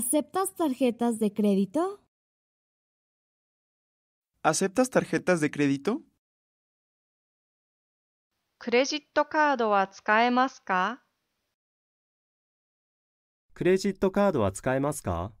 ¿Aceptas tarjetas de crédito? ¿Aceptas tarjetas de crédito? クレジットカードは使えますかクレジットカードは使えますか